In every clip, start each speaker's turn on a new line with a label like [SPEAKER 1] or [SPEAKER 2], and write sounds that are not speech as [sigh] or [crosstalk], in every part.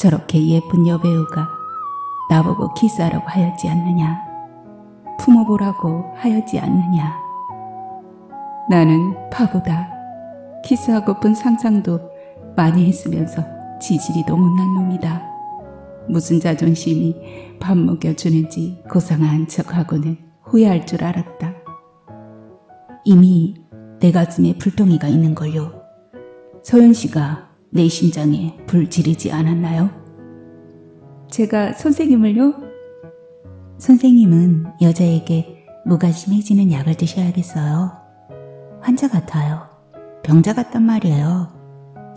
[SPEAKER 1] 저렇게 예쁜 여배우가 나보고 키스하라고 하였지 않느냐. 품어보라고 하였지 않느냐. 나는 바보다. 키스하고픈 상상도 많이 했으면서 지질이 너무 난 놈이다. 무슨 자존심이 밥 먹여주는지 고상한 척하고는 후회할 줄 알았다. 이미 내 가슴에 불덩이가 있는 걸요. 서윤 씨가 내 심장에 불 지르지 않았나요? 제가 선생님을요? 선생님은 여자에게 무관심해지는 약을 드셔야겠어요. 환자 같아요. 병자 같단 말이에요.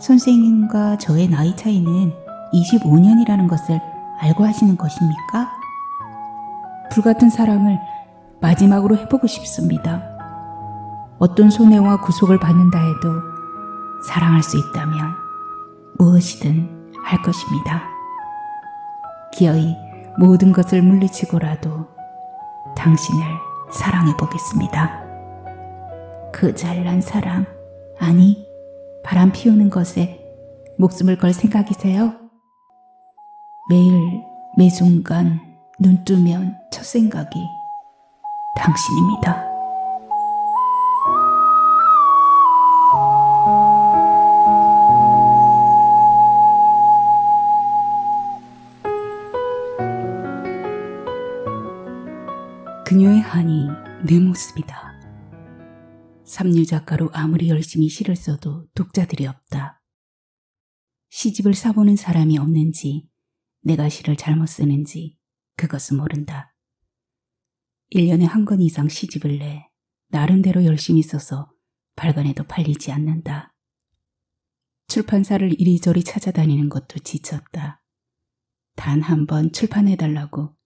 [SPEAKER 1] 선생님과 저의 나이 차이는 25년이라는 것을 알고 하시는 것입니까? 불같은 사람을 마지막으로 해보고 싶습니다. 어떤 손해와 구속을 받는다 해도 사랑할 수 있다면 무엇이든 할 것입니다. 기어이 모든 것을 물리치고라도 당신을 사랑해 보겠습니다. 그 잘난 사랑, 아니, 바람 피우는 것에 목숨을 걸 생각이세요? 매일, 매 순간 눈 뜨면 첫 생각이 당신입니다. 그녀의 한이 내 모습이다. 삼류 작가로 아무리 열심히 시를 써도 독자들이 없다. 시집을 사보는 사람이 없는지 내가 시를 잘못 쓰는지 그것은 모른다. 1년에 한 권 이상 시집을 내 나름대로 열심히 써서 발간에도 팔리지 않는다. 출판사를 이리저리 찾아다니는 것도 지쳤다. 단 한 번 출판해달라고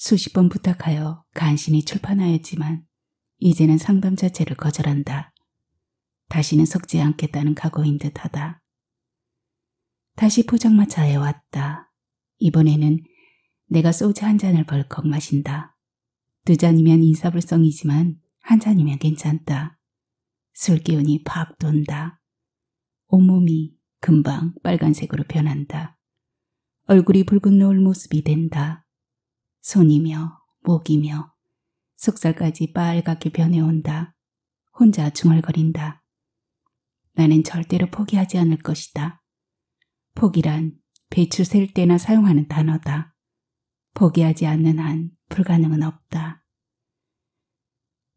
[SPEAKER 1] 수십 번 부탁하여 간신히 출판하였지만 이제는 상담 자체를 거절한다. 다시는 섞지 않겠다는 각오인 듯하다. 다시 포장마차에 왔다. 이번에는 내가 소주 한 잔을 벌컥 마신다. 두 잔이면 인사불성이지만 한 잔이면 괜찮다. 술 기운이 팍 돈다. 온몸이 금방 빨간색으로 변한다. 얼굴이 붉은 노을 모습이 된다. 손이며 목이며 속살까지 빨갛게 변해온다. 혼자 중얼거린다. 나는 절대로 포기하지 않을 것이다. 포기란 배추 셀 때나 사용하는 단어다. 포기하지 않는 한 불가능은 없다.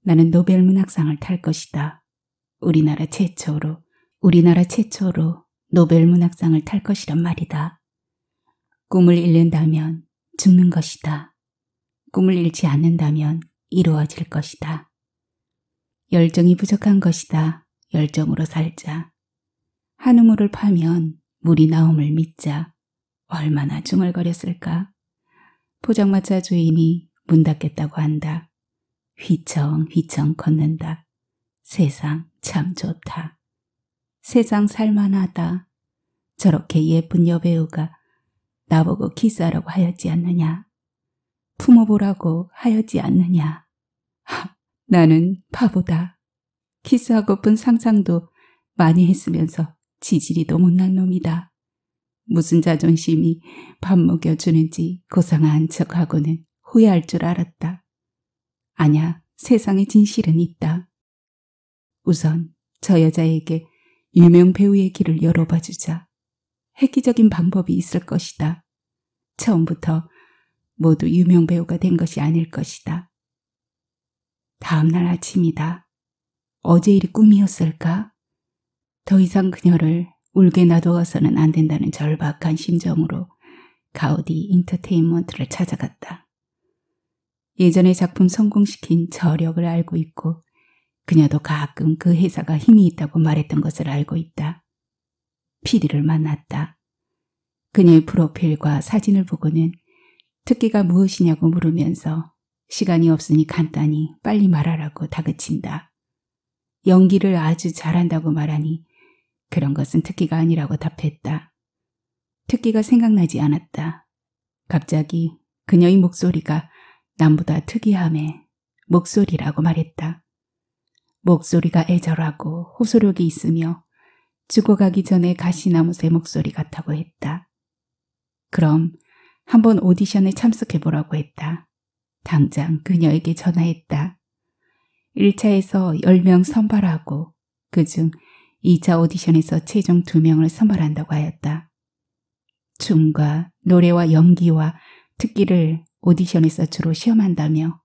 [SPEAKER 1] 나는 노벨 문학상을 탈 것이다. 우리나라 최초로, 우리나라 최초로 노벨 문학상을 탈 것이란 말이다. 꿈을 잃는다면 죽는 것이다. 꿈을 잃지 않는다면 이루어질 것이다. 열정이 부족한 것이다. 열정으로 살자. 한 우물을 파면 물이 나옴을 믿자. 얼마나 중얼거렸을까. 포장마차 주인이 문 닫겠다고 한다. 휘청휘청 걷는다. 세상 참 좋다. 세상 살만하다. 저렇게 예쁜 여배우가 나보고 키스하라고 하였지 않느냐. 품어보라고 하였지 않느냐. 하, [laughs] 나는 바보다. 키스하고픈 상상도 많이 했으면서 지질이도 못난 놈이다. 무슨 자존심이 밥 먹여주는지 고상한 척하고는 후회할 줄 알았다. 아냐, 세상에 진실은 있다. 우선 저 여자에게 유명 배우의 길을 열어봐 주자. 획기적인 방법이 있을 것이다. 처음부터 모두 유명 배우가 된 것이 아닐 것이다. 다음 날 아침이다. 어제 일이 꿈이었을까? 더 이상 그녀를 울게 놔두어서는 안 된다는 절박한 심정으로 가우디 인터테인먼트를 찾아갔다. 예전에 작품 성공시킨 저력을 알고 있고 그녀도 가끔 그 회사가 힘이 있다고 말했던 것을 알고 있다. 피디를 만났다. 그녀의 프로필과 사진을 보고는 특기가 무엇이냐고 물으면서 시간이 없으니 간단히 빨리 말하라고 다그친다. 연기를 아주 잘한다고 말하니 그런 것은 특기가 아니라고 답했다. 특기가 생각나지 않았다. 갑자기 그녀의 목소리가 남보다 특이함에 목소리라고 말했다. 목소리가 애절하고 호소력이 있으며 죽어가기 전에 가시나무새 목소리 같다고 했다. 그럼 한번 오디션에 참석해보라고 했다. 당장 그녀에게 전화했다. 1차에서 10명 선발하고 그중 2차 오디션에서 최종 2명을 선발한다고 하였다. 춤과 노래와 연기와 특기를 오디션에서 주로 시험한다며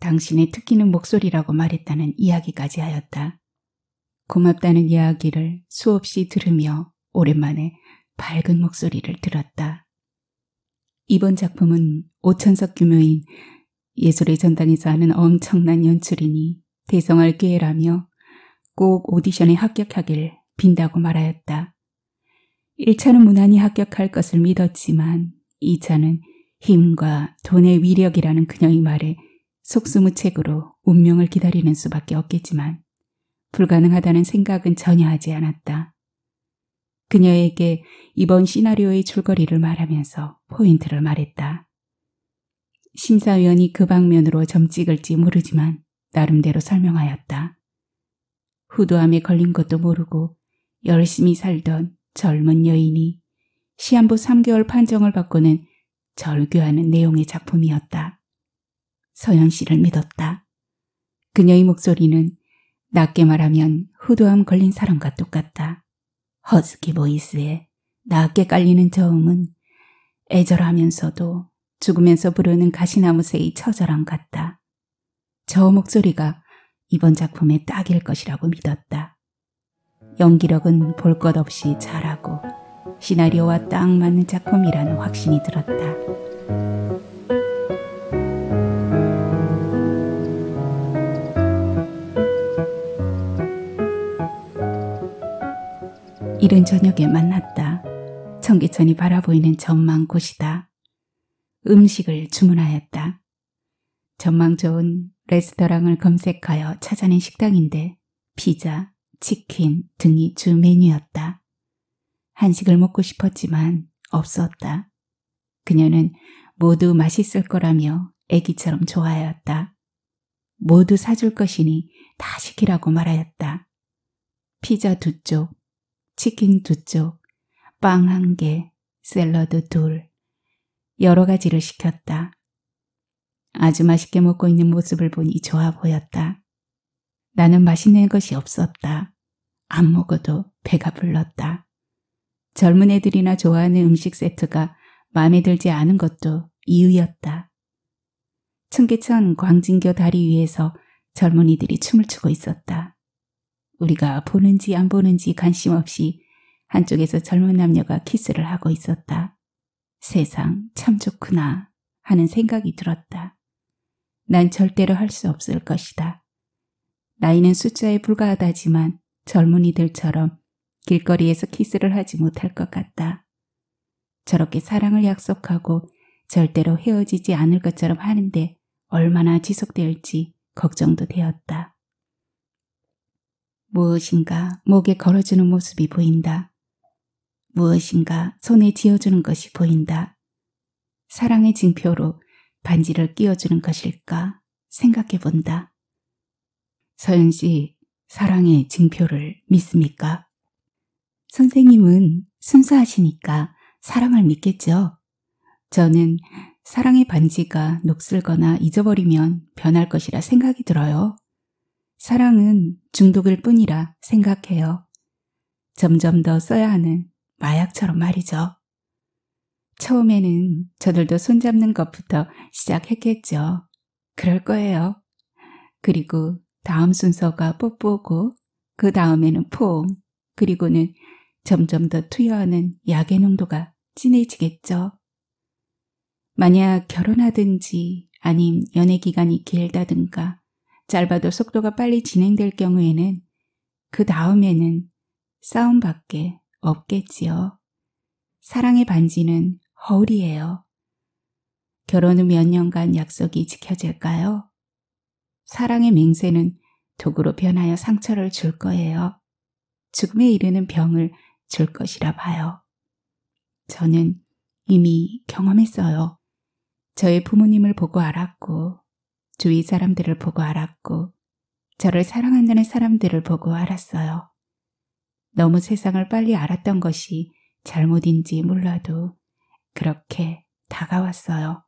[SPEAKER 1] 당신의 특기는 목소리라고 말했다는 이야기까지 하였다. 고맙다는 이야기를 수없이 들으며 오랜만에 밝은 목소리를 들었다. 이번 작품은 오천석 규모인 예술의 전당에서 하는 엄청난 연출이니 대성할 기회라며 꼭 오디션에 합격하길 빈다고 말하였다. 1차는 무난히 합격할 것을 믿었지만 2차는 힘과 돈의 위력이라는 그녀의 말에 속수무책으로 운명을 기다리는 수밖에 없겠지만 불가능하다는 생각은 전혀 하지 않았다. 그녀에게 이번 시나리오의 줄거리를 말하면서 포인트를 말했다. 심사위원이 그 방면으로 점 찍을지 모르지만 나름대로 설명하였다. 후두암에 걸린 것도 모르고 열심히 살던 젊은 여인이 시한부 3개월 판정을 받고는 절규하는 내용의 작품이었다. 서현 씨를 믿었다. 그녀의 목소리는 낮게 말하면 후두암 걸린 사람과 똑같다. 허스키 보이스에 낮게 깔리는 저음은 애절하면서도 죽으면서 부르는 가시나무새의 처절함 같다. 저 목소리가 이번 작품의 딱일 것이라고 믿었다. 연기력은 볼 것 없이 잘하고 시나리오와 딱 맞는 작품이라는 확신이 들었다. 이른 저녁에 만났다. 청계천이 바라보이는 전망 곳이다. 음식을 주문하였다. 전망 좋은 레스토랑을 검색하여 찾아낸 식당인데 피자, 치킨 등이 주 메뉴였다. 한식을 먹고 싶었지만 없었다. 그녀는 모두 맛있을 거라며 애기처럼 좋아하였다. 모두 사줄 것이니 다 시키라고 말하였다. 피자 두 쪽, 치킨 두 쪽, 빵 한 개, 샐러드 둘, 여러 가지를 시켰다. 아주 맛있게 먹고 있는 모습을 보니 좋아 보였다. 나는 맛있는 것이 없었다. 안 먹어도 배가 불렀다. 젊은 애들이나 좋아하는 음식 세트가 마음에 들지 않은 것도 이유였다. 청계천 광진교 다리 위에서 젊은이들이 춤을 추고 있었다. 우리가 보는지 안 보는지 관심 없이 한쪽에서 젊은 남녀가 키스를 하고 있었다. 세상 참 좋구나 하는 생각이 들었다. 난 절대로 할 수 없을 것이다. 나이는 숫자에 불과하다지만 젊은이들처럼 길거리에서 키스를 하지 못할 것 같다. 저렇게 사랑을 약속하고 절대로 헤어지지 않을 것처럼 하는데 얼마나 지속될지 걱정도 되었다. 무엇인가 목에 걸어주는 모습이 보인다. 무엇인가 손에 쥐어주는 것이 보인다. 사랑의 징표로 반지를 끼워주는 것일까 생각해 본다. 서윤 씨, 사랑의 징표를 믿습니까? 선생님은 순수하시니까 사랑을 믿겠죠. 저는 사랑의 반지가 녹슬거나 잊어버리면 변할 것이라 생각이 들어요. 사랑은 중독일 뿐이라 생각해요. 점점 더 써야 하는 마약처럼 말이죠. 처음에는 저들도 손잡는 것부터 시작했겠죠. 그럴 거예요. 그리고 다음 순서가 뽀뽀고 그 다음에는 포옹 그리고는 점점 더 투여하는 약의 농도가 진해지겠죠. 만약 결혼하든지 아님 연애 기간이 길다든가 짧아도 속도가 빨리 진행될 경우에는 그 다음에는 싸움밖에 없겠지요. 사랑의 반지는 허울이에요. 결혼 후 몇 년간 약속이 지켜질까요? 사랑의 맹세는 독으로 변하여 상처를 줄 거예요. 죽음에 이르는 병을 줄 것이라 봐요. 저는 이미 경험했어요. 저의 부모님을 보고 알았고 주위 사람들을 보고 알았고 저를 사랑한다는 사람들을 보고 알았어요. 너무 세상을 빨리 알았던 것이 잘못인지 몰라도 그렇게 다가왔어요.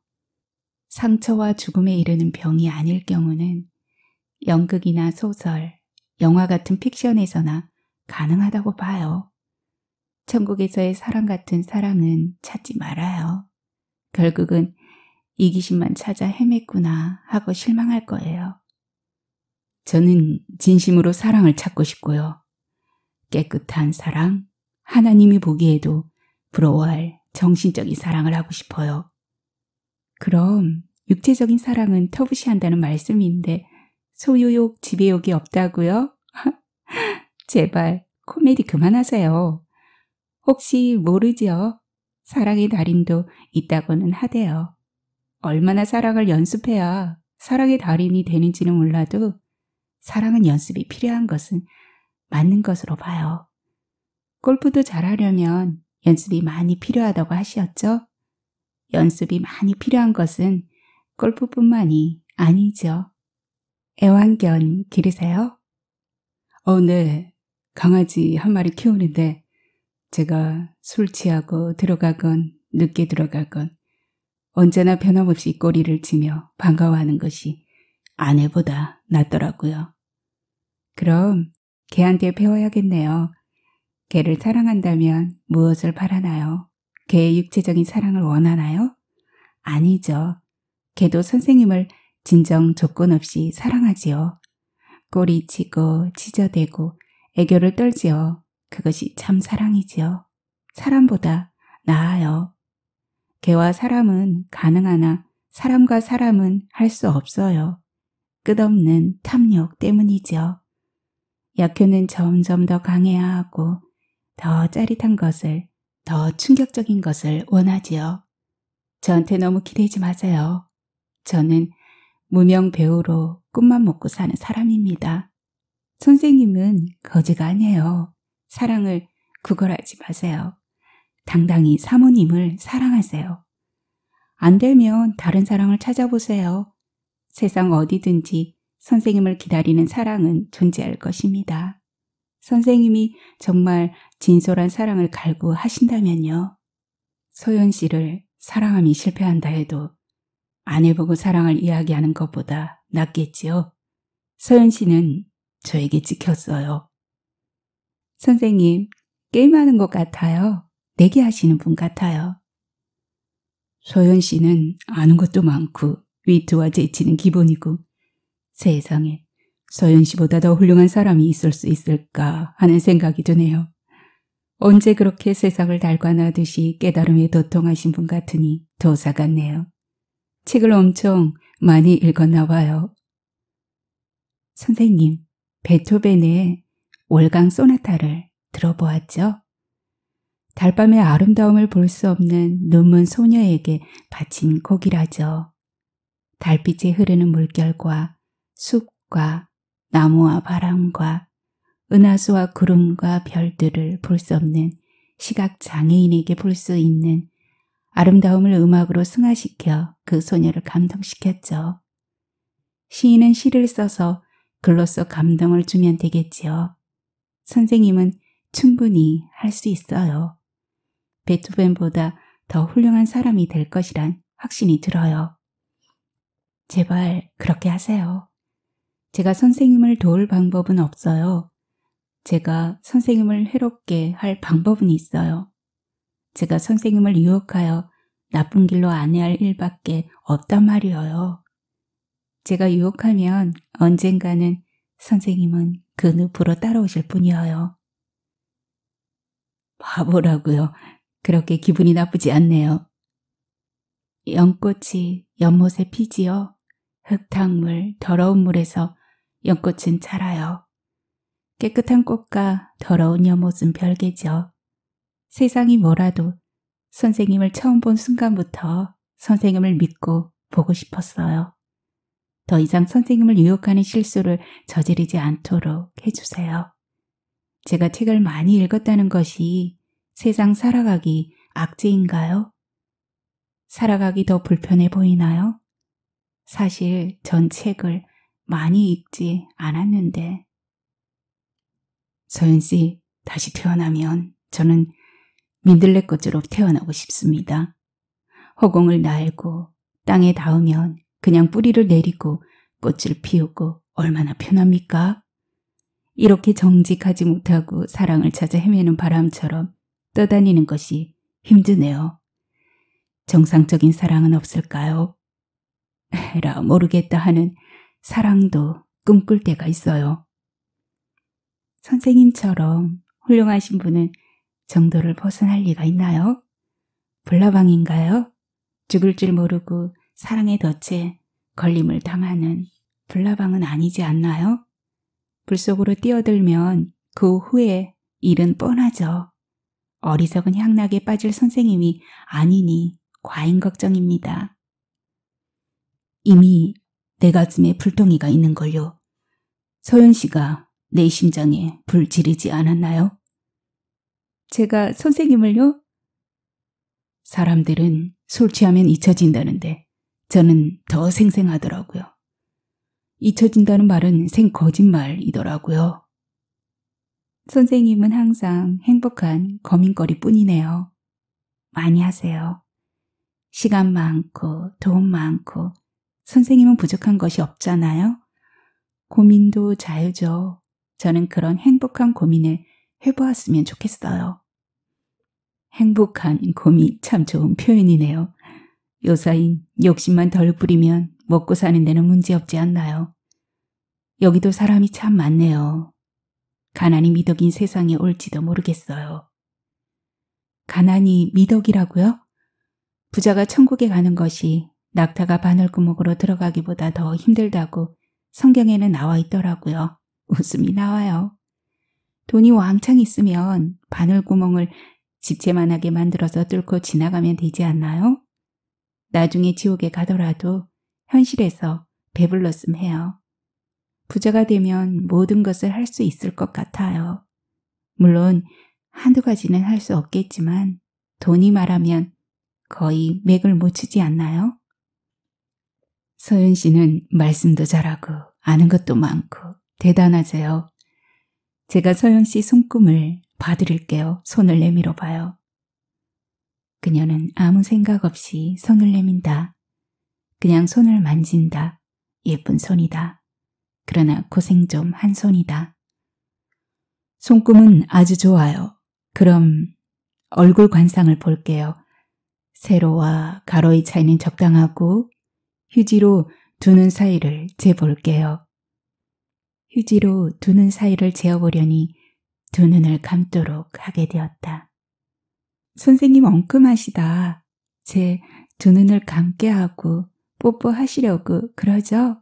[SPEAKER 1] 상처와 죽음에 이르는 병이 아닐 경우는 연극이나 소설, 영화 같은 픽션에서나 가능하다고 봐요. 천국에서의 사랑 같은 사랑은 찾지 말아요. 결국은 이기심만 찾아 헤맸구나 하고 실망할 거예요. 저는 진심으로 사랑을 찾고 싶고요. 깨끗한 사랑, 하나님이 보기에도 부러워할 정신적인 사랑을 하고 싶어요. 그럼 육체적인 사랑은 터부시한다는 말씀인데 소유욕, 지배욕이 없다고요? [laughs] 제발 코미디 그만하세요. 혹시 모르죠? 사랑의 달인도 있다고는 하대요. 얼마나 사랑을 연습해야 사랑의 달인이 되는지는 몰라도 사랑은 연습이 필요한 것은 맞는 것으로 봐요. 골프도 잘하려면 연습이 많이 필요하다고 하셨죠? 연습이 많이 필요한 것은 골프뿐만이 아니죠. 애완견 기르세요? 어, 네. 강아지 한 마리 키우는데 제가 술 취하고 들어가건 늦게 들어가건 언제나 변함없이 꼬리를 치며 반가워하는 것이 아내보다 낫더라고요. 그럼 개한테 배워야겠네요. 개를 사랑한다면 무엇을 바라나요? 개의 육체적인 사랑을 원하나요? 아니죠. 개도 선생님을 진정 조건 없이 사랑하지요. 꼬리치고 치저대고 애교를 떨지요. 그것이 참 사랑이지요. 사람보다 나아요. 개와 사람은 가능하나 사람과 사람은 할 수 없어요. 끝없는 탐욕 때문이죠. 약효는 점점 더 강해야 하고 더 짜릿한 것을, 더 충격적인 것을 원하지요. 저한테 너무 기대지 마세요. 저는 무명 배우로 꿈만 먹고 사는 사람입니다. 선생님은 거지가 아니에요. 사랑을 구걸하지 마세요. 당당히 사모님을 사랑하세요. 안 되면 다른 사랑을 찾아보세요. 세상 어디든지 선생님을 기다리는 사랑은 존재할 것입니다. 선생님이 정말 진솔한 사랑을 갈구하신다면요. 소연 씨를 사랑함이 실패한다 해도 아내보고 사랑을 이야기하는 것보다 낫겠지요. 소연 씨는 저에게 찍혔어요. 선생님, 게임하는 것 같아요. 내게 하시는 분 같아요. 소연 씨는 아는 것도 많고 위트와 재치는 기본이고 세상에 서현 씨보다 더 훌륭한 사람이 있을 수 있을까 하는 생각이 드네요. 언제 그렇게 세상을 달관하듯이 깨달음에 도통하신 분 같으니 도사 같네요. 책을 엄청 많이 읽었나 봐요. 선생님, 베토벤의 월강 소나타를 들어보았죠? 달밤의 아름다움을 볼 수 없는 눈먼 소녀에게 바친 곡이라죠. 달빛에 흐르는 물결과 숲과 나무와 바람과 은하수와 구름과 별들을 볼 수 없는 시각장애인에게 볼 수 있는 아름다움을 음악으로 승화시켜 그 소녀를 감동시켰죠. 시인은 시를 써서 글로써 감동을 주면 되겠지요. 선생님은 충분히 할 수 있어요. 베토벤보다 더 훌륭한 사람이 될 것이란 확신이 들어요. 제발 그렇게 하세요. 제가 선생님을 도울 방법은 없어요. 제가 선생님을 해롭게 할 방법은 있어요. 제가 선생님을 유혹하여 나쁜 길로 안해할 일밖에 없단 말이에요. 제가 유혹하면 언젠가는 선생님은 그 늪으로 따라오실 뿐이에요. 바보라고요. 그렇게 기분이 나쁘지 않네요. 연꽃이 연못에 피지어 흙탕물, 더러운 물에서 연꽃은 자라요. 깨끗한 꽃과 더러운 연못은 별개죠. 세상이 뭐라도 선생님을 처음 본 순간부터 선생님을 믿고 보고 싶었어요. 더 이상 선생님을 유혹하는 실수를 저지르지 않도록 해주세요. 제가 책을 많이 읽었다는 것이 세상 살아가기 악재인가요? 살아가기 더 불편해 보이나요? 사실 전 책을 많이 읽지 않았는데. 서윤씨, 다시 태어나면 저는 민들레 꽃으로 태어나고 싶습니다. 허공을 날고 땅에 닿으면 그냥 뿌리를 내리고 꽃을 피우고 얼마나 편합니까? 이렇게 정직하지 못하고 사랑을 찾아 헤매는 바람처럼 떠다니는 것이 힘드네요. 정상적인 사랑은 없을까요? 에라 [laughs] 모르겠다 하는 사랑도 꿈꿀 때가 있어요. 선생님처럼 훌륭하신 분은 정도를 벗어날 리가 있나요? 불나방인가요? 죽을 줄 모르고 사랑에 덫에 걸림을 당하는 불나방은 아니지 않나요? 불 속으로 뛰어들면 그 후에 일은 뻔하죠. 어리석은 향락에 빠질 선생님이 아니니 과잉 걱정입니다. 이미 내 가슴에 불덩이가 있는걸요. 서윤 씨가 내 심장에 불 지르지 않았나요? 제가 선생님을요? 사람들은 술 취하면 잊혀진다는데 저는 더 생생하더라고요. 잊혀진다는 말은 생거짓말이더라고요. 선생님은 항상 행복한 거민거리 뿐이네요. 많이 하세요. 시간 많고 돈 많고 선생님은 부족한 것이 없잖아요. 고민도 자유죠. 저는 그런 행복한 고민을 해보았으면 좋겠어요. 행복한 고민 참 좋은 표현이네요. 요사인 욕심만 덜 부리면 먹고 사는 데는 문제없지 않나요? 여기도 사람이 참 많네요. 가난이 미덕인 세상에 올지도 모르겠어요. 가난이 미덕이라고요? 부자가 천국에 가는 것이 낙타가 바늘구멍으로 들어가기보다 더 힘들다고 성경에는 나와 있더라고요. 웃음이 나와요. 돈이 왕창 있으면 바늘구멍을 집채만하게 만들어서 뚫고 지나가면 되지 않나요? 나중에 지옥에 가더라도 현실에서 배불렀음 해요. 부자가 되면 모든 것을 할 수 있을 것 같아요. 물론 한두 가지는 할 수 없겠지만 돈이 말하면 거의 맥을 못 치지 않나요? 서윤 씨는 말씀도 잘하고 아는 것도 많고 대단하세요. 제가 서윤 씨 손금을 봐드릴게요. 손을 내밀어 봐요. 그녀는 아무 생각 없이 손을 내민다. 그냥 손을 만진다. 예쁜 손이다. 그러나 고생 좀 한 손이다. 손금은 아주 좋아요. 그럼 얼굴 관상을 볼게요. 세로와 가로의 차이는 적당하고 휴지로 두는 사이를 재볼게요. 휴지로 두는 사이를 재어보려니 두 눈을 감도록 하게 되었다. 선생님 엉큼하시다. 제 두 눈을 감게 하고 뽀뽀하시려고 그러죠?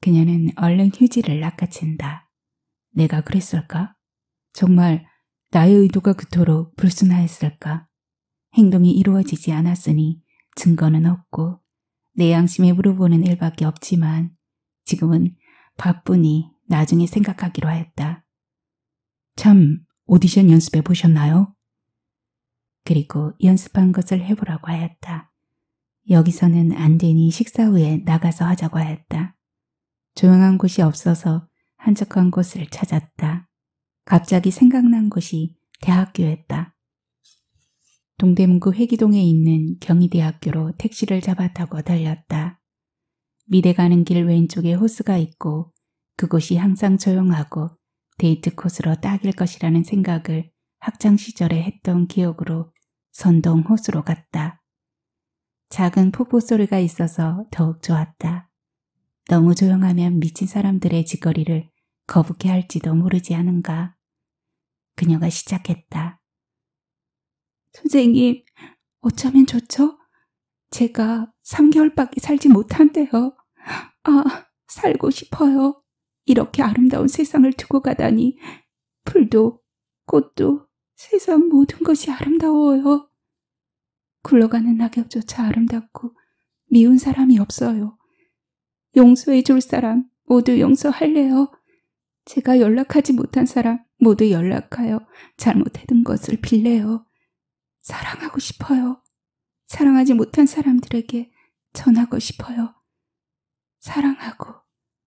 [SPEAKER 1] 그녀는 얼른 휴지를 낚아챈다. 내가 그랬을까? 정말 나의 의도가 그토록 불순하였을까? 행동이 이루어지지 않았으니 증거는 없고 내 양심에 물어보는 일밖에 없지만 지금은 바쁘니 나중에 생각하기로 하였다. 참 오디션 연습해 보셨나요? 그리고 연습한 것을 해보라고 하였다. 여기서는 안 되니 식사 후에 나가서 하자고 하였다. 조용한 곳이 없어서 한적한 곳을 찾았다. 갑자기 생각난 곳이 대학교였다. 동대문구 회기동에 있는 경희대학교로 택시를 잡아 타고 달렸다. 미대 가는 길 왼쪽에 호수가 있고 그곳이 항상 조용하고 데이트 코스로 딱일 것이라는 생각을 학창시절에 했던 기억으로 선동 호수로 갔다. 작은 폭포 소리가 있어서 더욱 좋았다. 너무 조용하면 미친 사람들의 짓거리를 거북해 할지도 모르지 않은가. 그녀가 시작했다. 선생님, 어쩌면 좋죠? 제가 3개월밖에 살지 못한대요. 아, 살고 싶어요. 이렇게 아름다운 세상을 두고 가다니 풀도 꽃도 세상 모든 것이 아름다워요. 굴러가는 낙엽조차 아름답고 미운 사람이 없어요. 용서해 줄 사람 모두 용서할래요. 제가 연락하지 못한 사람 모두 연락하여 잘못해둔 것을 빌래요. 사랑하고 싶어요. 사랑하지 못한 사람들에게 전하고 싶어요. 사랑하고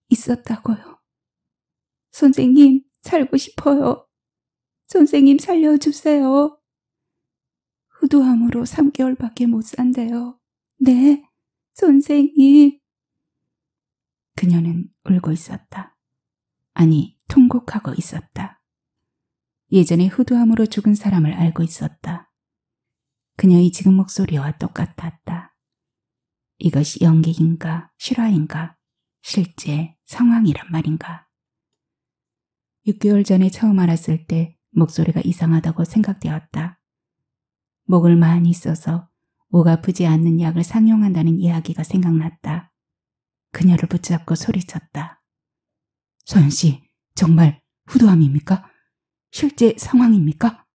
[SPEAKER 1] 있었다고요. 선생님, 살고 싶어요. 선생님, 살려주세요. 후두암으로 3개월밖에 못 산대요. 네, 선생님. 그녀는 울고 있었다. 아니, 통곡하고 있었다. 예전에 후두암으로 죽은 사람을 알고 있었다. 그녀의 지금 목소리와 똑같았다. 이것이 연기인가 실화인가 실제 상황이란 말인가. 6개월 전에 처음 알았을 때 목소리가 이상하다고 생각되었다. 목을 많이 써서 목 아프지 않는 약을 상용한다는 이야기가 생각났다. 그녀를 붙잡고 소리쳤다. 서연 씨, 정말 후두암입니까? 실제 상황입니까?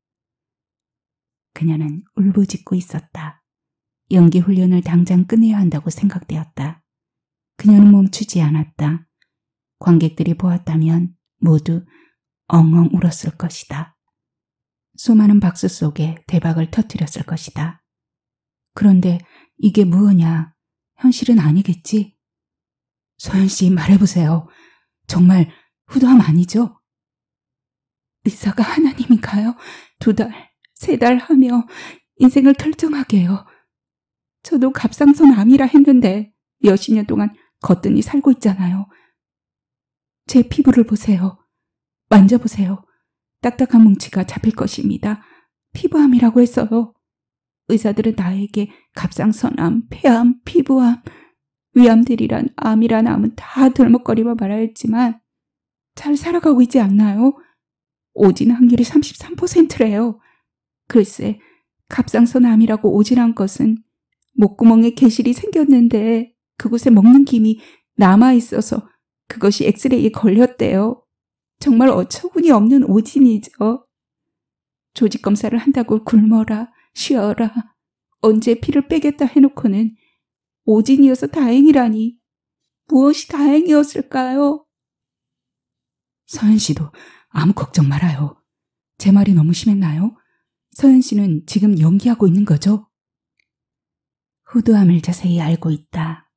[SPEAKER 1] 그녀는 울부짖고 있었다. 연기 훈련을 당장 끝내야 한다고 생각되었다. 그녀는 멈추지 않았다. 관객들이 보았다면 모두 엉엉 울었을 것이다. 수많은 박수 속에 대박을 터뜨렸을 것이다. 그런데 이게 무엇냐? 현실은 아니겠지? 서현 씨 말해보세요. 정말 후두함 아니죠? 의사가 하나님인가요? 두 달, 세 달 하며 인생을 결정하게요. 저도 갑상선 암이라 했는데 몇십 년 동안 거뜬히 살고 있잖아요. 제 피부를 보세요. 만져보세요. 딱딱한 뭉치가 잡힐 것입니다. 피부암이라고 했어요. 의사들은 나에게 갑상선암, 폐암, 피부암, 위암들이란 암이란 암은 다 들먹거리며 말하였지만 잘 살아가고 있지 않나요? 오진 확률이 33%래요. 글쎄, 갑상선 암이라고 오진한 것은 목구멍에 개실이 생겼는데 그곳에 먹는 김이 남아있어서 그것이 엑스레이에 걸렸대요. 정말 어처구니 없는 오진이죠. 조직 검사를 한다고 굶어라, 쉬어라, 언제 피를 빼겠다 해놓고는 오진이어서 다행이라니. 무엇이 다행이었을까요? 서현 씨도 아무 걱정 말아요. 제 말이 너무 심했나요? 서현 씨는 지금 연기하고 있는 거죠? 후두암을 자세히 알고 있다.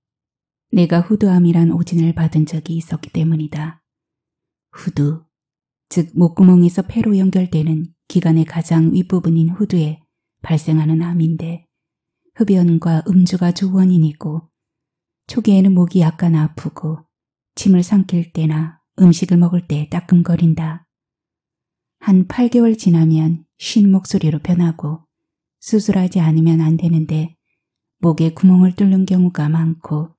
[SPEAKER 1] 내가 후두암이란 오진을 받은 적이 있었기 때문이다. 후두, 즉 목구멍에서 폐로 연결되는 기관의 가장 윗부분인 후두에 발생하는 암인데 흡연과 음주가 주원인이고 초기에는 목이 약간 아프고 침을 삼킬 때나 음식을 먹을 때 따끔거린다. 한 8개월 지나면 쉰 목소리로 변하고 수술하지 않으면 안 되는데 목에 구멍을 뚫는 경우가 많고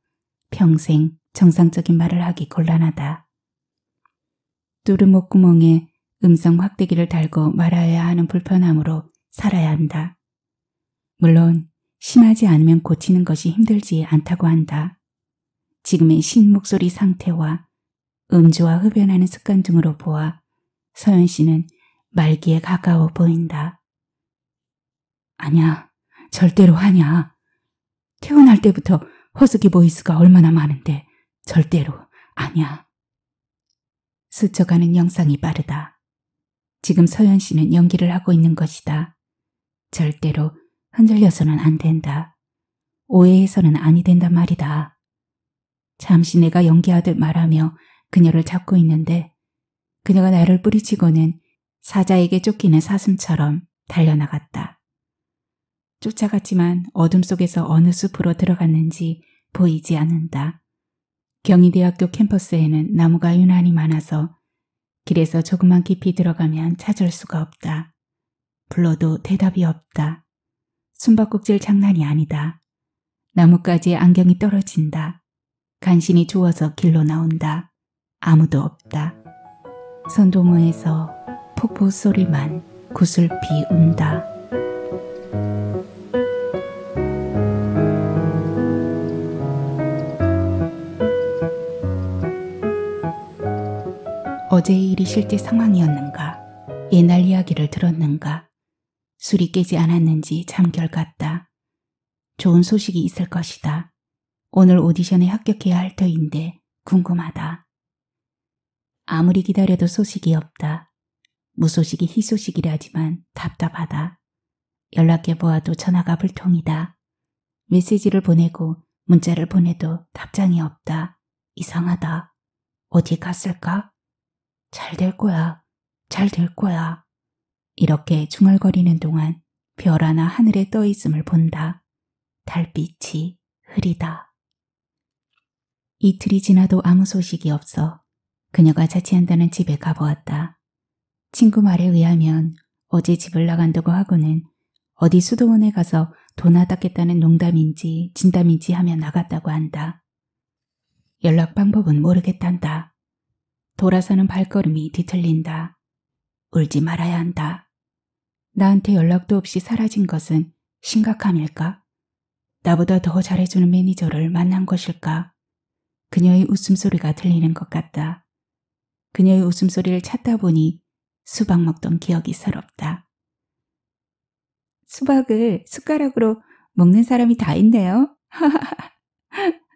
[SPEAKER 1] 평생 정상적인 말을 하기 곤란하다. 뚫은 목구멍에 음성 확대기를 달고 말아야 하는 불편함으로 살아야 한다. 물론 심하지 않으면 고치는 것이 힘들지 않다고 한다. 지금의 신 목소리 상태와 음주와 흡연하는 습관 등으로 보아 서현 씨는 말기에 가까워 보인다. 아냐, 절대로 하냐. 태어날 때부터 허스이 보이스가 얼마나 많은데 절대로 아냐. 스쳐가는 영상이 빠르다. 지금 서현 씨는 연기를 하고 있는 것이다. 절대로 흔들려서는 안 된다. 오해해서는 아니 된단 말이다. 잠시 내가 연기하듯 말하며 그녀를 잡고 있는데 그녀가 나를 뿌리치고는 사자에게 쫓기는 사슴처럼 달려나갔다. 쫓아갔지만 어둠 속에서 어느 숲으로 들어갔는지 보이지 않는다. 경희대학교 캠퍼스에는 나무가 유난히 많아서 길에서 조금만 깊이 들어가면 찾을 수가 없다. 불러도 대답이 없다. 숨바꼭질 장난이 아니다. 나뭇가지에 안경이 떨어진다. 간신히 주워서 길로 나온다. 아무도 없다. 선도모에서 폭포 소리만 구슬피 운다. 어제의 일이 실제 상황이었는가? 옛날 이야기를 들었는가? 술이 깨지 않았는지 잠결 같다. 좋은 소식이 있을 것이다. 오늘 오디션에 합격해야 할 터인데 궁금하다. 아무리 기다려도 소식이 없다. 무소식이 희소식이라지만 답답하다. 연락해보아도 전화가 불통이다. 메시지를 보내고 문자를 보내도 답장이 없다. 이상하다. 어디 갔을까? 잘 될 거야. 잘 될 거야. 이렇게 중얼거리는 동안 별 하나 하늘에 떠 있음을 본다. 달빛이 흐리다. 이틀이 지나도 아무 소식이 없어 그녀가 자취한다는 집에 가보았다. 친구 말에 의하면 어제 집을 나간다고 하고는 어디 수도원에 가서 도나 닦겠다는 농담인지 진담인지 하며 나갔다고 한다. 연락 방법은 모르겠단다. 돌아서는 발걸음이 뒤틀린다. 울지 말아야 한다. 나한테 연락도 없이 사라진 것은 심각함일까? 나보다 더 잘해주는 매니저를 만난 것일까? 그녀의 웃음소리가 들리는 것 같다. 그녀의 웃음소리를 찾다 보니 수박 먹던 기억이 새롭다. 수박을 숟가락으로 먹는 사람이 다 있네요. [laughs]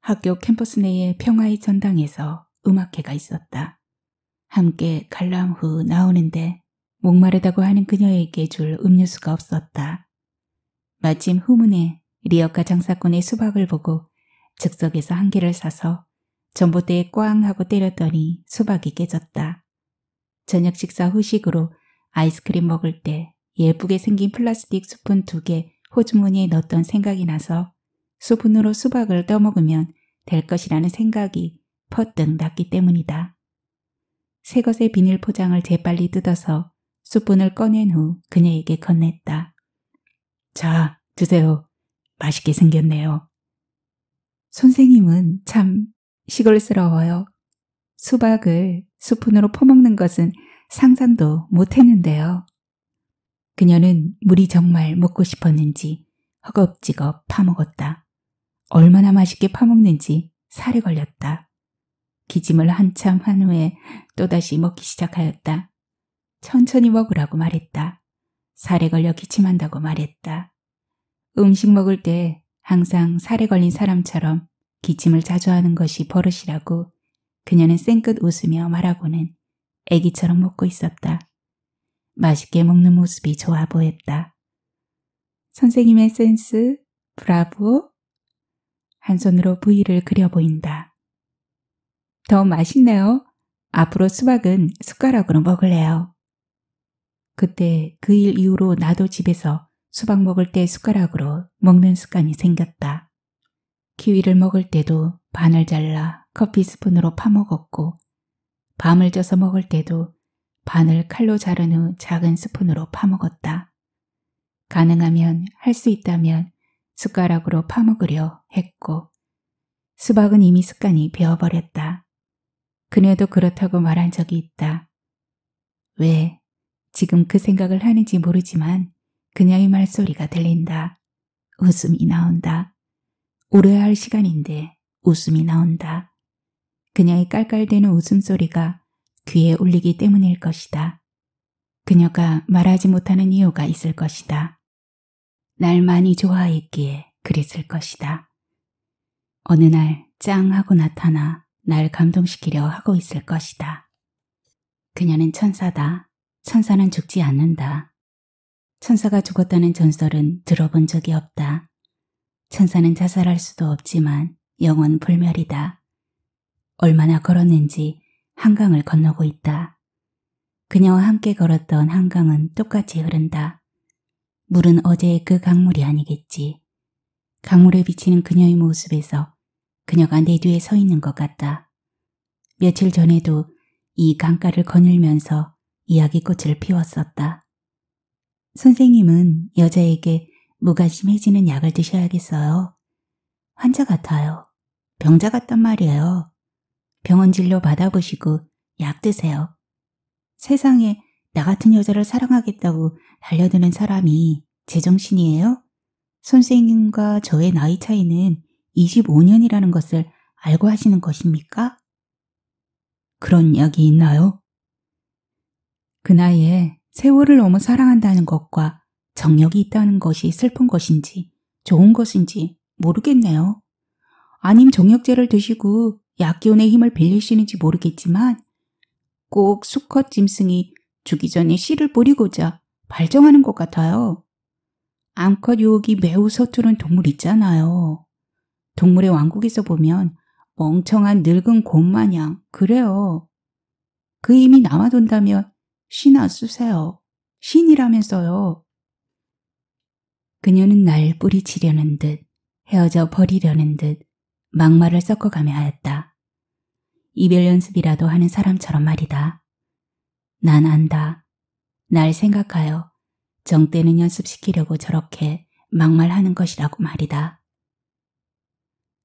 [SPEAKER 1] 학교 캠퍼스 내의 평화의 전당에서 음악회가 있었다. 함께 관람 후 나오는데 목마르다고 하는 그녀에게 줄 음료수가 없었다. 마침 후문에 리어카 장사꾼의 수박을 보고 즉석에서 한 개를 사서 전봇대에 꽝 하고 때렸더니 수박이 깨졌다. 저녁 식사 후식으로 아이스크림 먹을 때 예쁘게 생긴 플라스틱 스푼 두 개 호주머니에 넣었던 생각이 나서 수분으로 수박을 떠먹으면 될 것이라는 생각이 퍼뜩 났기 때문이다. 새것의 비닐 포장을 재빨리 뜯어서 수분을 꺼낸 후 그녀에게 건넸다. 자, 드세요. 맛있게 생겼네요. 선생님은 참 시골스러워요. 수박을 수푼으로 퍼먹는 것은 상상도 못했는데요. 그녀는 물이 정말 먹고 싶었는지 허겁지겁 파먹었다. 얼마나 맛있게 파먹는지 살이 걸렸다. 기짐을 한참 한 후에 또다시 먹기 시작하였다. 천천히 먹으라고 말했다. 살에 걸려 기침한다고 말했다. 음식 먹을 때 항상 살에 걸린 사람처럼 기침을 자주 하는 것이 버릇이라고 그녀는 쌩끗 웃으며 말하고는 애기처럼 먹고 있었다. 맛있게 먹는 모습이 좋아 보였다. 선생님의 센스, 브라보. 한 손으로 부위를 그려 보인다. 더 맛있네요. 앞으로 수박은 숟가락으로 먹을래요. 그때 그 일 이후로 나도 집에서 수박 먹을 때 숟가락으로 먹는 습관이 생겼다. 키위를 먹을 때도 반을 잘라 커피 스푼으로 파먹었고 밤을 쪄서 먹을 때도 반을 칼로 자른 후 작은 스푼으로 파먹었다. 가능하면 할 수 있다면 숟가락으로 파먹으려 했고 수박은 이미 습관이 배어버렸다. 그녀도 그렇다고 말한 적이 있다. 왜 지금 그 생각을 하는지 모르지만 그녀의 말소리가 들린다. 웃음이 나온다. 울어할 시간인데 웃음이 나온다. 그녀의 깔깔대는 웃음소리가 귀에 울리기 때문일 것이다. 그녀가 말하지 못하는 이유가 있을 것이다. 날 많이 좋아했기에 그랬을 것이다. 어느 날 짱 하고 나타나 날 감동시키려 하고 있을 것이다. 그녀는 천사다. 천사는 죽지 않는다. 천사가 죽었다는 전설은 들어본 적이 없다. 천사는 자살할 수도 없지만 영원 불멸이다. 얼마나 걸었는지 한강을 건너고 있다. 그녀와 함께 걸었던 한강은 똑같이 흐른다. 물은 어제의 그 강물이 아니겠지. 강물에 비치는 그녀의 모습에서 그녀가 내 뒤에 서 있는 것 같다. 며칠 전에도 이 강가를 거닐면서 이야기꽃을 피웠었다. 선생님은 여자에게 무관심해지는 약을 드셔야겠어요. 환자 같아요. 병자 같단 말이에요. 병원 진료 받아보시고 약 드세요. 세상에 나 같은 여자를 사랑하겠다고 달려드는 사람이 제정신이에요? 선생님과 저의 나이 차이는 25년이라는 것을 알고 하시는 것입니까? 그런 약이 있나요? 그 나이에 세월을 너무 사랑한다는 것과 정력이 있다는 것이 슬픈 것인지 좋은 것인지 모르겠네요. 아님 정력제를 드시고 약기운의 힘을 빌리시는지 모르겠지만 꼭 수컷 짐승이 죽기 전에 씨를 뿌리고자 발정하는 것 같아요. 암컷 유혹이 매우 서투른 동물 있잖아요. 동물의 왕국에서 보면 멍청한 늙은 곰 마냥 그래요. 그 힘이 남아돈다면 신아 쓰세요. 신이라면서요. 그녀는 날 뿌리치려는 듯 헤어져 버리려는 듯 막말을 섞어가며 하였다. 이별 연습이라도 하는 사람처럼 말이다. 난 안다. 날 생각하여 정때는 연습시키려고 저렇게 막말하는 것이라고 말이다.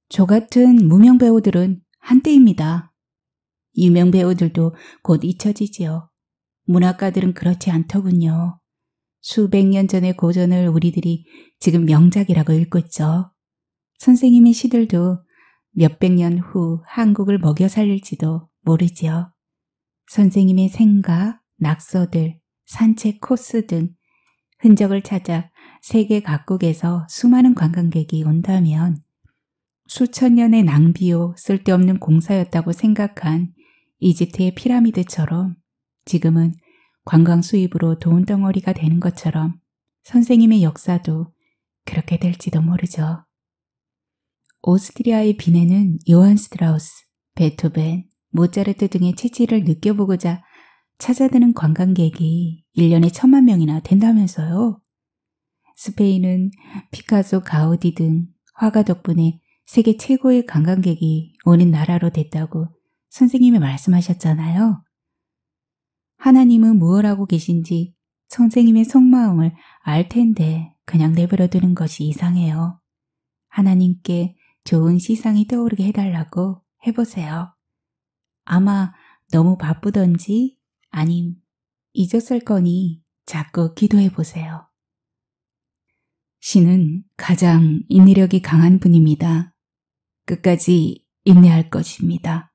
[SPEAKER 1] 저 같은 무명 배우들은 한때입니다. 유명 배우들도 곧 잊혀지지요. 문학가들은 그렇지 않더군요. 수백 년 전의 고전을 우리들이 지금 명작이라고 읽고 있죠. 선생님의 시들도 몇백 년 후 한국을 먹여 살릴지도 모르지요. 선생님의 생각, 낙서들, 산책 코스 등 흔적을 찾아 세계 각국에서 수많은 관광객이 온다면 수천 년의 낭비요 쓸데없는 공사였다고 생각한 이집트의 피라미드처럼 지금은 관광 수입으로 돈 덩어리가 되는 것처럼 선생님의 역사도 그렇게 될지도 모르죠. 오스트리아의 비네는 요한 스트라우스, 베토벤, 모차르트 등의 체질을 느껴보고자 찾아드는 관광객이 1년에 천만 명이나 된다면서요. 스페인은 피카소, 가우디 등 화가 덕분에 세계 최고의 관광객이 오는 나라로 됐다고 선생님이 말씀하셨잖아요. 하나님은 무엇하고 계신지 선생님의 속마음을 알 텐데 그냥 내버려두는 것이 이상해요. 하나님께 좋은 시상이 떠오르게 해달라고 해보세요. 아마 너무 바쁘던지 아님 잊었을 거니 자꾸 기도해보세요. 신은 가장 인내력이 강한 분입니다. 끝까지 인내할 것입니다.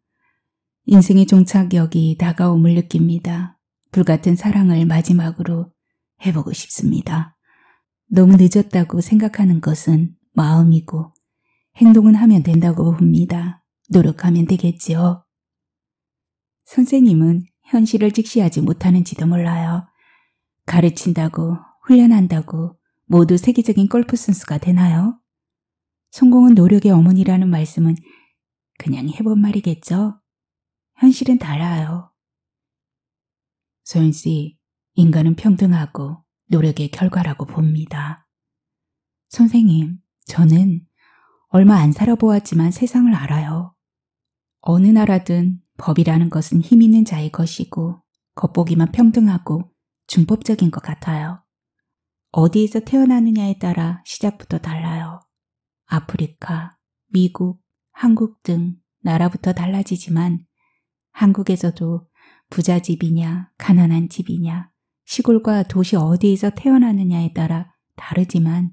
[SPEAKER 1] 인생의 종착역이 다가옴을 느낍니다. 불같은 사랑을 마지막으로 해보고 싶습니다. 너무 늦었다고 생각하는 것은 마음이고 행동은 하면 된다고 봅니다. 노력하면 되겠지요. 선생님은 현실을 직시하지 못하는지도 몰라요. 가르친다고, 훈련한다고 모두 세계적인 골프 선수가 되나요? 성공은 노력의 어머니라는 말씀은 그냥 해본 말이겠죠? 현실은 달라요. 소연 씨, 인간은 평등하고 노력의 결과라고 봅니다. 선생님, 저는 얼마 안 살아보았지만 세상을 알아요. 어느 나라든 법이라는 것은 힘 있는 자의 것이고 겉보기만 평등하고 준법적인 것 같아요. 어디에서 태어나느냐에 따라 시작부터 달라요. 아프리카, 미국, 한국 등 나라부터 달라지지만 한국에서도 부자집이냐 가난한 집이냐 시골과 도시 어디에서 태어나느냐에 따라 다르지만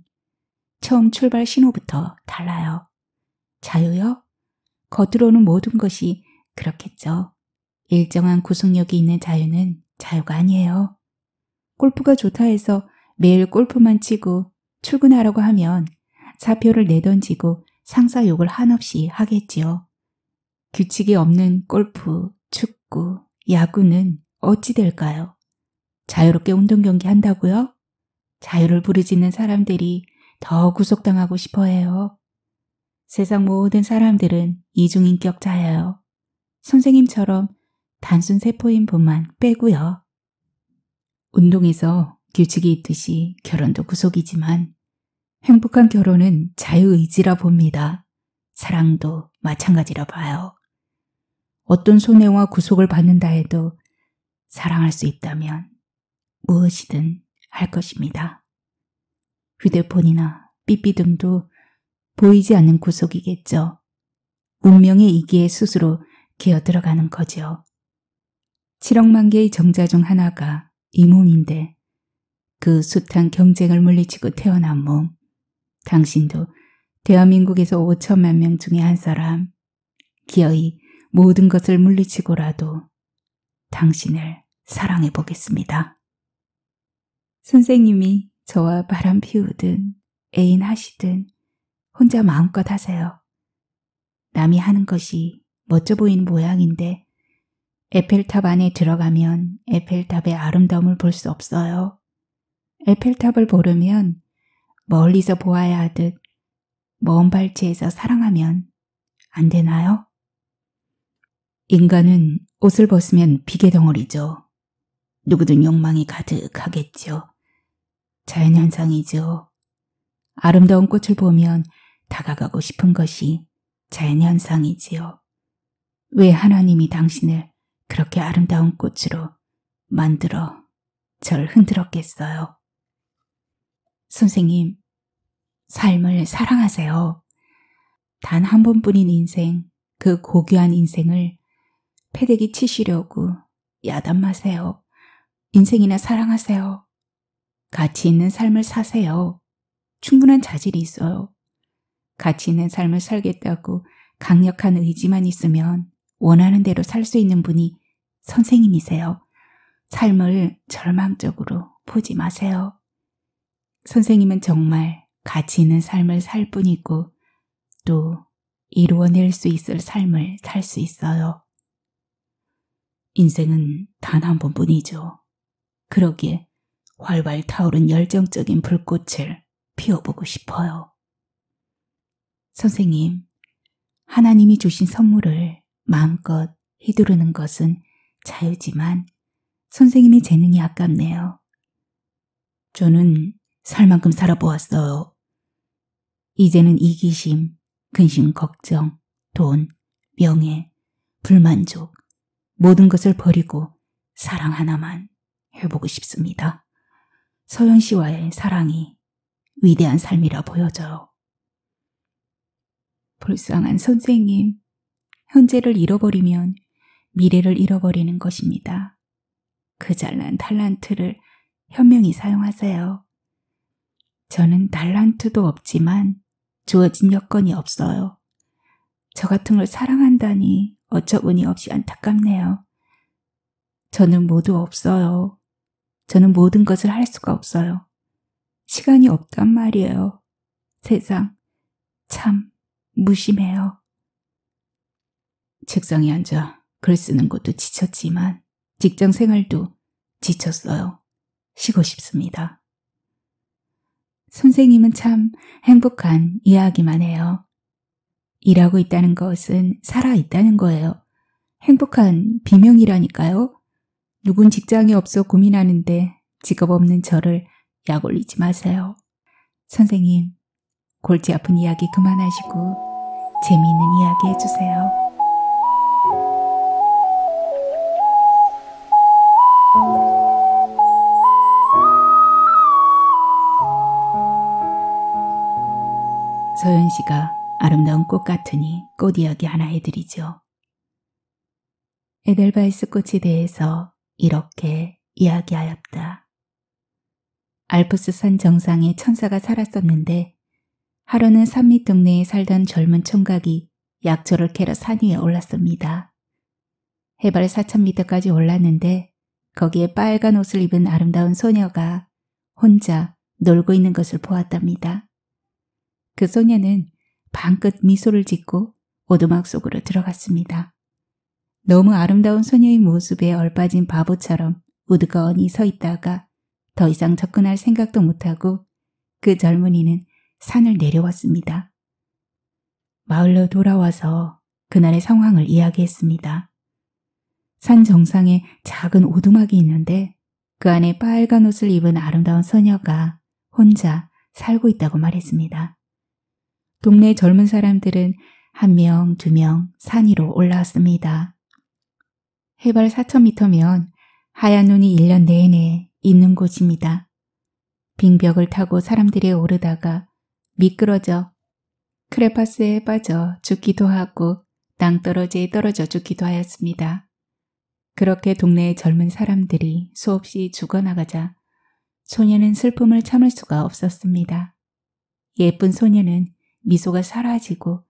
[SPEAKER 1] 처음 출발 신호부터 달라요. 자유요? 겉으로는 모든 것이 그렇겠죠. 일정한 구속력이 있는 자유는 자유가 아니에요. 골프가 좋다 해서 매일 골프만 치고 출근하라고 하면 사표를 내던지고 상사 욕을 한없이 하겠지요. 규칙이 없는 골프, 축구, 야구는 어찌 될까요? 자유롭게 운동 경기 한다고요? 자유를 부르짖는 사람들이 더 구속당하고 싶어 해요. 세상 모든 사람들은 이중인격자예요. 선생님처럼 단순 세포인 분만 빼고요. 운동에서 규칙이 있듯이 결혼도 구속이지만 행복한 결혼은 자유의지라 봅니다. 사랑도 마찬가지라 봐요. 어떤 손해와 구속을 받는다 해도 사랑할 수 있다면 무엇이든 할 것입니다. 휴대폰이나 삐삐 등도 보이지 않는 구속이겠죠. 운명의 이기에 스스로 기어 들어가는 거죠. 7억만 개의 정자 중 하나가 이 몸인데 그 숱한 경쟁을 물리치고 태어난 몸. 당신도 대한민국에서 5천만 명 중에 한 사람, 기어이 모든 것을 물리치고라도 당신을 사랑해 보겠습니다. 선생님이 저와 바람 피우든 애인 하시든 혼자 마음껏 하세요. 남이 하는 것이 멋져 보이는 모양인데 에펠탑 안에 들어가면 에펠탑의 아름다움을 볼 수 없어요. 에펠탑을 보려면 멀리서 보아야 하듯 먼 발치에서 사랑하면 안 되나요? 인간은 옷을 벗으면 비계 덩어리죠. 누구든 욕망이 가득하겠죠. 자연현상이죠. 아름다운 꽃을 보면 다가가고 싶은 것이 자연현상이지요. 왜 하나님이 당신을 그렇게 아름다운 꽃으로 만들어 절 흔들었겠어요? 선생님, 삶을 사랑하세요. 단 한 번뿐인 인생, 그 고귀한 인생을 패대기 치시려고 야단마세요. 인생이나 사랑하세요. 가치 있는 삶을 사세요. 충분한 자질이 있어요. 가치 있는 삶을 살겠다고 강력한 의지만 있으면 원하는 대로 살 수 있는 분이 선생님이세요. 삶을 절망적으로 보지 마세요. 선생님은 정말 가치 있는 삶을 살 뿐이고 또 이루어낼 수 있을 삶을 살 수 있어요. 인생은 단 한 번뿐이죠. 그러기에 활발 타오른 열정적인 불꽃을 피워보고 싶어요. 선생님, 하나님이 주신 선물을 마음껏 휘두르는 것은 자유지만 선생님의 재능이 아깝네요. 저는 살 만큼 살아보았어요. 이제는 이기심, 근심, 걱정, 돈, 명예, 불만족, 모든 것을 버리고 사랑 하나만 해보고 싶습니다. 서현 씨와의 사랑이 위대한 삶이라 보여져요. 불쌍한 선생님, 현재를 잃어버리면 미래를 잃어버리는 것입니다. 그 잘난 탈란트를 현명히 사용하세요. 저는 탈란트도 없지만 주어진 여건이 없어요. 저 같은 걸 사랑한다니 어처구니 없이 안타깝네요. 저는 모두 없어요. 저는 모든 것을 할 수가 없어요. 시간이 없단 말이에요. 세상, 참, 무심해요. 책상에 앉아 글 쓰는 것도 지쳤지만 직장 생활도 지쳤어요. 쉬고 싶습니다. 선생님은 참 행복한 이야기만 해요. 일하고 있다는 것은 살아있다는 거예요. 행복한 비명이라니까요. 누군 직장이 없어 고민하는데 직업 없는 저를 약 올리지 마세요. 선생님, 골치 아픈 이야기 그만하시고 재미있는 이야기 해주세요. 서현 씨가 아름다운 꽃 같으니 꽃 이야기 하나 해드리죠. 에델바이스 꽃에 대해서 이렇게 이야기하였다. 알프스산 정상에 천사가 살았었는데 하루는 산리 동네에 살던 젊은 총각이 약초를 캐러 산 위에 올랐습니다. 해발 4,000m까지 올랐는데 거기에 빨간 옷을 입은 아름다운 소녀가 혼자 놀고 있는 것을 보았답니다. 그 소녀는 반끝 미소를 짓고 오두막 속으로 들어갔습니다. 너무 아름다운 소녀의 모습에 얼빠진 바보처럼 우드건이 서 있다가 더 이상 접근할 생각도 못하고 그 젊은이는 산을 내려왔습니다. 마을로 돌아와서 그날의 상황을 이야기했습니다. 산 정상에 작은 오두막이 있는데 그 안에 빨간 옷을 입은 아름다운 소녀가 혼자 살고 있다고 말했습니다. 동네 젊은 사람들은 한 명, 두 명산 위로 올라왔습니다. 해발 4,000m면 하얀 눈이 1년 내내 있는 곳입니다. 빙벽을 타고 사람들이 오르다가 미끄러져 크레파스에 빠져 죽기도 하고 땅떨어지에 떨어져 죽기도 하였습니다. 그렇게 동네의 젊은 사람들이 수없이 죽어나가자 소녀는 슬픔을 참을 수가 없었습니다. 예쁜 소녀는 미소가 사라지고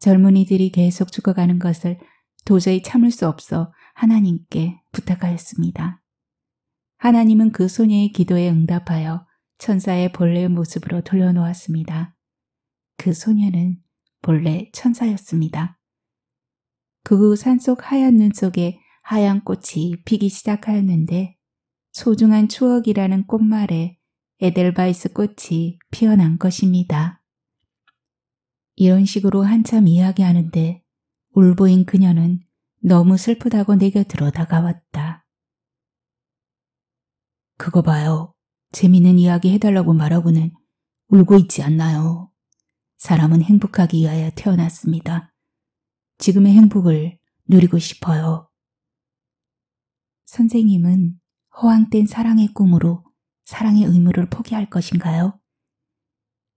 [SPEAKER 1] 젊은이들이 계속 죽어가는 것을 도저히 참을 수 없어 하나님께 부탁하였습니다. 하나님은 그 소녀의 기도에 응답하여 천사의 본래의 모습으로 돌려놓았습니다. 그 소녀는 본래 천사였습니다. 그 후 산속 하얀 눈 속에 하얀 꽃이 피기 시작하였는데 소중한 추억이라는 꽃말에 에델바이스 꽃이 피어난 것입니다. 이런 식으로 한참 이야기하는데 울보인 그녀는 너무 슬프다고 내게 들어 다가왔다. 그거 봐요. 재미있는 이야기 해달라고 말하고는 울고 있지 않나요? 사람은 행복하기 위하여 태어났습니다. 지금의 행복을 누리고 싶어요. 선생님은 허황된 사랑의 꿈으로 사랑의 의무를 포기할 것인가요?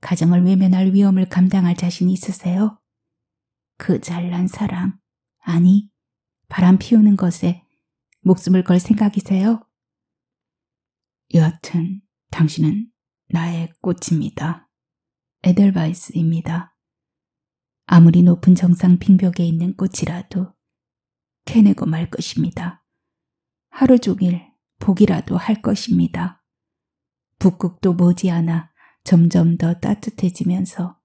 [SPEAKER 1] 가정을 외면할 위험을 감당할 자신 이 있으세요? 그 잘난 사랑, 아니 바람 피우는 것에 목숨을 걸 생각이세요? 여하튼 당신은 나의 꽃입니다. 에델바이스입니다. 아무리 높은 정상 빙벽에 있는 꽃이라도 캐내고 말 것입니다. 하루 종일 복이라도 할 것입니다. 북극도 머지않아 점점 더 따뜻해지면서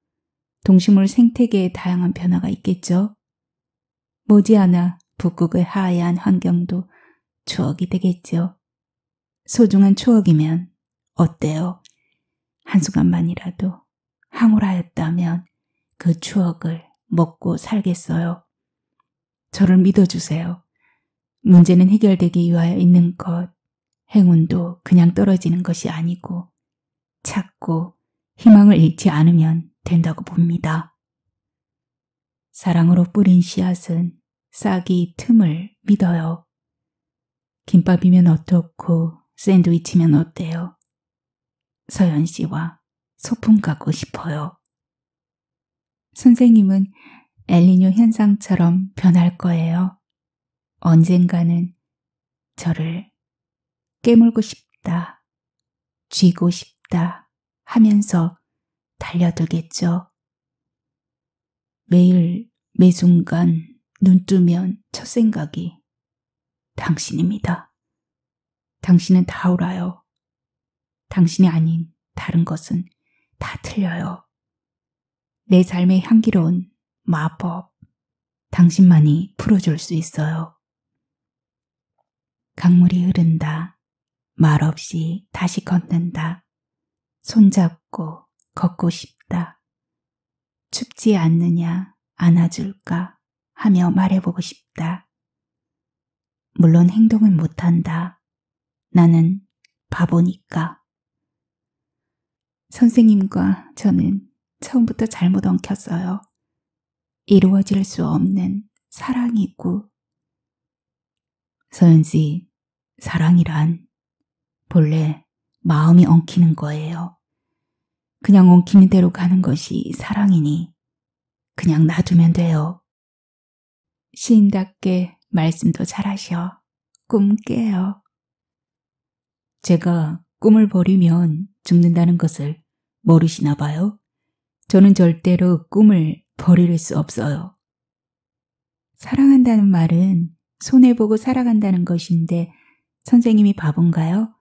[SPEAKER 1] 동식물 생태계의 다양한 변화가 있겠죠. 모지않아 북극의 하얀 환경도 추억이 되겠죠. 소중한 추억이면 어때요? 한순간만이라도 항우라였다면 그 추억을 먹고 살겠어요. 저를 믿어주세요. 문제는 해결되기 위하여 있는 것, 행운도 그냥 떨어지는 것이 아니고 찾고 희망을 잃지 않으면 된다고 봅니다. 사랑으로 뿌린 씨앗은 싹이 틈을 믿어요. 김밥이면 어떻고 샌드위치면 어때요? 서연 씨와 소풍 가고 싶어요. 선생님은 엘리뇨 현상처럼 변할 거예요. 언젠가는 저를 깨물고 싶다, 쥐고 싶다. 싶다 하면서 달려들겠죠. 매일 매 순간 눈 뜨면 첫 생각이 당신입니다. 당신은 다 옳아요. 당신이 아닌 다른 것은 다 틀려요. 내 삶의 향기로운 마법, 당신만이 풀어줄 수 있어요. 강물이 흐른다. 말없이 다시 걷는다. 손잡고 걷고 싶다. 춥지 않느냐, 안아줄까 하며 말해보고 싶다. 물론 행동은 못한다. 나는 바보니까. 선생님과 저는 처음부터 잘못 엉켰어요. 이루어질 수 없는 사랑이고. 서윤씨 사랑이란 본래 마음이 엉키는 거예요. 그냥 엉키는 대로 가는 것이 사랑이니 그냥 놔두면 돼요. 시인답게 말씀도 잘하셔. 꿈 깨요. 제가 꿈을 버리면 죽는다는 것을 모르시나 봐요. 저는 절대로 꿈을 버릴 수 없어요. 사랑한다는 말은 손해보고 살아간다는 것인데 선생님이 바본가요?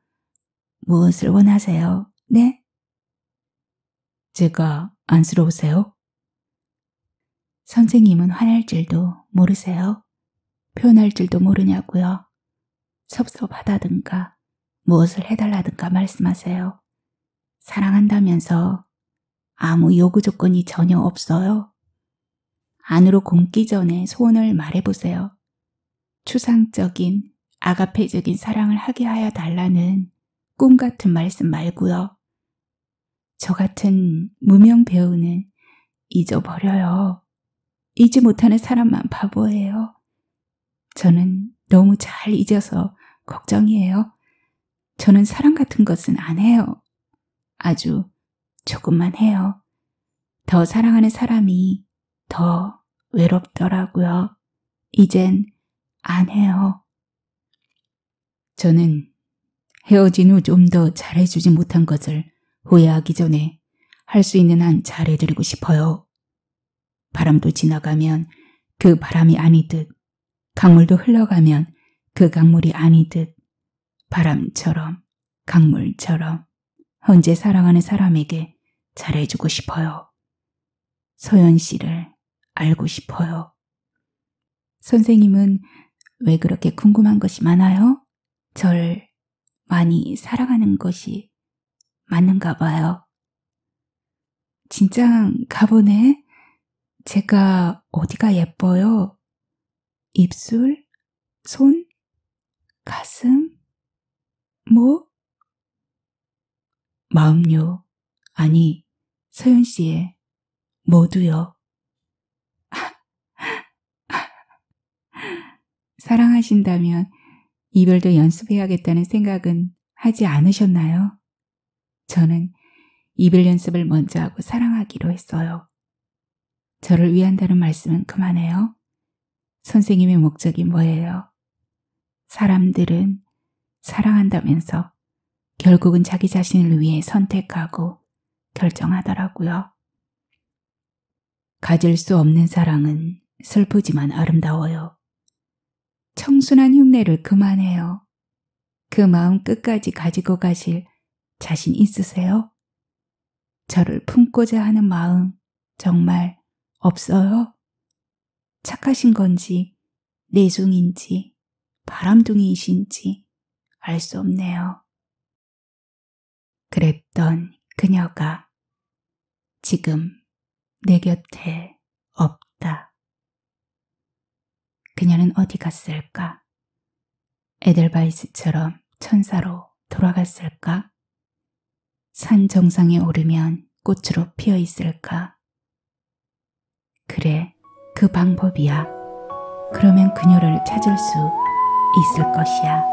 [SPEAKER 1] 무엇을 원하세요? 네? 제가 안쓰러우세요? 선생님은 화날 줄도 모르세요? 표현할 줄도 모르냐고요? 섭섭하다든가 무엇을 해달라든가 말씀하세요. 사랑한다면서 아무 요구 조건이 전혀 없어요. 안으로 굶기 전에 소원을 말해보세요. 추상적인, 아가페적인 사랑을 하게 하여 달라는 꿈 같은 말씀 말고요. 저 같은 무명 배우는 잊어버려요. 잊지 못하는 사람만 바보예요. 저는 너무 잘 잊어서 걱정이에요. 저는 사랑 같은 것은 안 해요. 아주 조금만 해요. 더 사랑하는 사람이 더 외롭더라고요. 이젠 안 해요. 저는 헤어진 후 좀 더 잘해주지 못한 것을 후회하기 전에 할 수 있는 한 잘해드리고 싶어요. 바람도 지나가면 그 바람이 아니듯 강물도 흘러가면 그 강물이 아니듯 바람처럼 강물처럼 언제 사랑하는 사람에게 잘해주고 싶어요. 서연 씨를 알고 싶어요. 선생님은 왜 그렇게 궁금한 것이 많아요? 절 많이 사랑하는 것이 맞는가 봐요. 진짜 가보네. 제가 어디가 예뻐요? 입술, 손, 가슴, 뭐? 마음요. 아니, 서윤 씨의 모두요. [laughs] 사랑하신다면 이별도 연습해야겠다는 생각은 하지 않으셨나요? 저는 이별 연습을 먼저 하고 사랑하기로 했어요. 저를 위한다는 말씀은 그만해요. 선생님의 목적이 뭐예요? 사람들은 사랑한다면서 결국은 자기 자신을 위해 선택하고 결정하더라고요. 가질 수 없는 사랑은 슬프지만 아름다워요. 청순한 흉내를 그만해요. 그 마음 끝까지 가지고 가실 자신 있으세요? 저를 품고자 하는 마음 정말 없어요? 착하신 건지 내숭인지 바람둥이이신지 알 수 없네요. 그랬던 그녀가 지금 내 곁에 없다. 그녀는 어디 갔을까? 에델바이스처럼 천사로 돌아갔을까? 산 정상에 오르면 꽃으로 피어 있을까? 그래, 그 방법이야. 그러면 그녀를 찾을 수 있을 것이야.